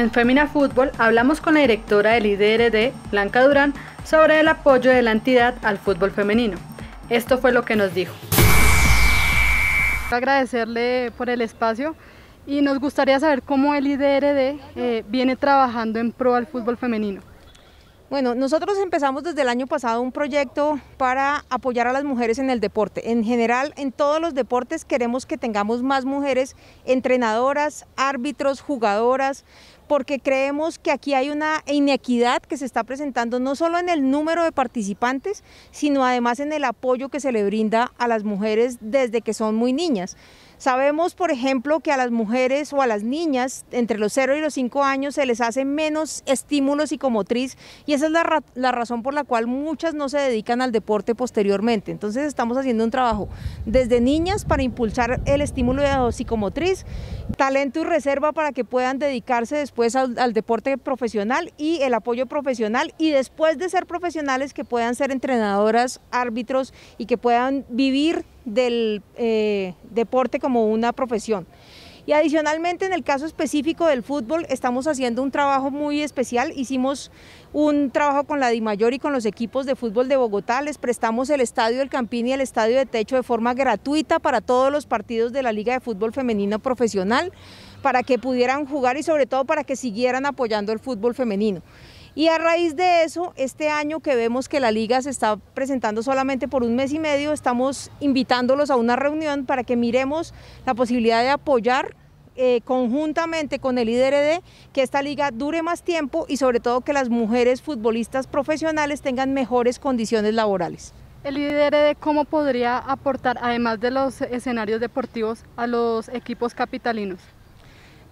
en Femina Fútbol hablamos con la directora del IDRD, Blanca Durán, sobre el apoyo de la entidad al fútbol femenino. Esto fue lo que nos dijo. Agradecerle por el espacio y nos gustaría saber cómo el IDRD eh, viene trabajando en pro al fútbol femenino. Bueno, nosotros empezamos desde el año pasado un proyecto para apoyar a las mujeres en el deporte. En general, en todos los deportes queremos que tengamos más mujeres entrenadoras, árbitros, jugadoras, porque creemos que aquí hay una inequidad que se está presentando no solo en el número de participantes, sino además en el apoyo que se le brinda a las mujeres desde que son muy niñas. Sabemos, por ejemplo, que a las mujeres o a las niñas entre los 0 y los 5 años se les hace menos estímulo psicomotriz y esa es la, razón por la cual muchas no se dedican al deporte posteriormente. Entonces estamos haciendo un trabajo desde niñas para impulsar el estímulo psicomotriz, talento y reserva para que puedan dedicarse después al, al deporte profesional y el apoyo profesional y después de ser profesionales que puedan ser entrenadoras, árbitros y que puedan vivir del eh, deporte como una profesión. Y adicionalmente en el caso específico del fútbol estamos haciendo un trabajo muy especial. Hicimos un trabajo con la DIMAYOR y con los equipos de fútbol de Bogotá. Les prestamos el estadio del Campín y el estadio de Techo de forma gratuita para todos los partidos de la Liga de Fútbol Femenino Profesional para que pudieran jugar y sobre todo para que siguieran apoyando el fútbol femenino. Y a raíz de eso, este año que vemos que la liga se está presentando solamente por un mes y medio, estamos invitándolos a una reunión para que miremos la posibilidad de apoyar eh, conjuntamente con el IDRD e que esta liga dure más tiempo y sobre todo que las mujeres futbolistas profesionales tengan mejores condiciones laborales. El IDRD e cómo podría aportar, además de los escenarios deportivos, a los equipos capitalinos.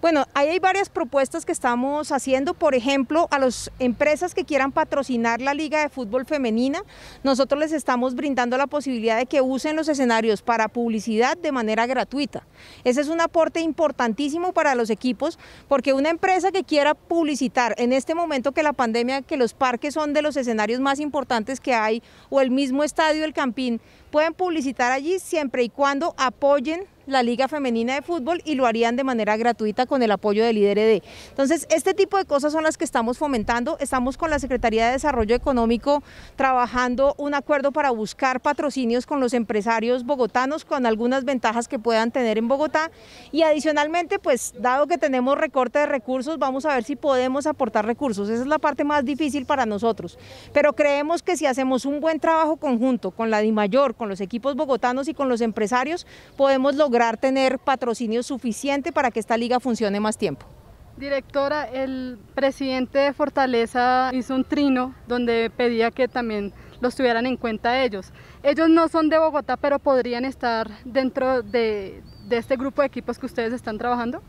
Bueno, ahí hay varias propuestas que estamos haciendo, por ejemplo, a las empresas que quieran patrocinar la Liga de Fútbol Femenina, nosotros les estamos brindando la posibilidad de que usen los escenarios para publicidad de manera gratuita. Ese es un aporte importantísimo para los equipos, porque una empresa que quiera publicitar en este momento que la pandemia, que los parques son de los escenarios más importantes que hay, o el mismo estadio, el Campín, pueden publicitar allí siempre y cuando apoyen la Liga Femenina de Fútbol y lo harían de manera gratuita con el apoyo del IDRD. E Entonces, este tipo de cosas son las que estamos fomentando. Estamos con la Secretaría de Desarrollo Económico trabajando un acuerdo para buscar patrocinios con los empresarios bogotanos con algunas ventajas que puedan tener en Bogotá. Y adicionalmente, pues dado que tenemos recorte de recursos, vamos a ver si podemos aportar recursos. Esa es la parte más difícil para nosotros. Pero creemos que si hacemos un buen trabajo conjunto con la DIMAYOR, con los equipos bogotanos y con los empresarios, podemos lograr tener patrocinio suficiente para que esta liga funcione más tiempo. Directora, el presidente de Fortaleza hizo un trino donde pedía que también los tuvieran en cuenta ellos. Ellos no son de Bogotá, pero podrían estar dentro de este grupo de equipos que ustedes están trabajando.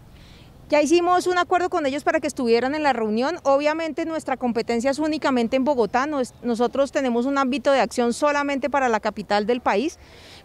Ya hicimos un acuerdo con ellos para que estuvieran en la reunión. Obviamente nuestra competencia es únicamente en Bogotá, nosotros tenemos un ámbito de acción solamente para la capital del país,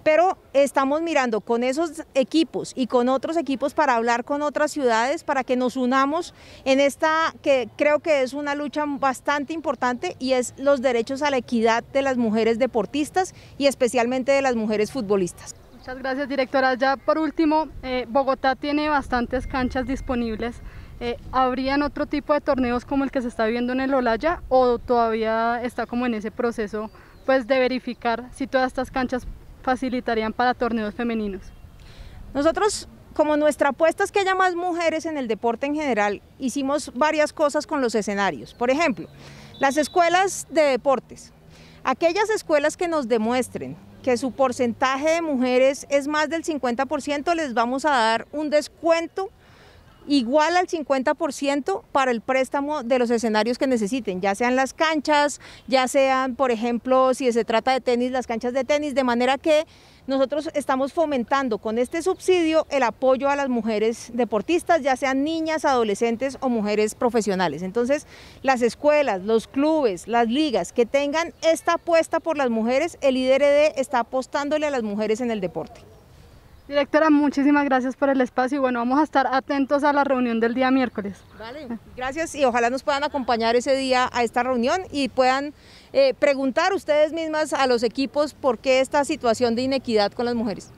pero estamos mirando con esos equipos y con otros equipos para hablar con otras ciudades, para que nos unamos en esta que creo que es una lucha bastante importante y es los derechos a la equidad de las mujeres deportistas y especialmente de las mujeres futbolistas. Muchas gracias, directora. Ya por último, eh, Bogotá tiene bastantes canchas disponibles. Eh, ¿Habrían otro tipo de torneos como el que se está viendo en el Olaya o todavía está como en ese proceso pues, de verificar si todas estas canchas facilitarían para torneos femeninos? Nosotros, como nuestra apuesta es que haya más mujeres en el deporte en general, hicimos varias cosas con los escenarios. Por ejemplo, las escuelas de deportes. Aquellas escuelas que nos demuestren que su porcentaje de mujeres es más del 50%, les vamos a dar un descuento igual al 50% para el préstamo de los escenarios que necesiten, ya sean las canchas, ya sean, por ejemplo, si se trata de tenis, las canchas de tenis, de manera que nosotros estamos fomentando con este subsidio el apoyo a las mujeres deportistas, ya sean niñas, adolescentes o mujeres profesionales. Entonces, las escuelas, los clubes, las ligas que tengan esta apuesta por las mujeres, el IDRD está apostándole a las mujeres en el deporte. Directora, muchísimas gracias por el espacio y bueno, vamos a estar atentos a la reunión del día miércoles. Vale, gracias y ojalá nos puedan acompañar ese día a esta reunión y puedan eh, preguntar ustedes mismas a los equipos por qué esta situación de inequidad con las mujeres.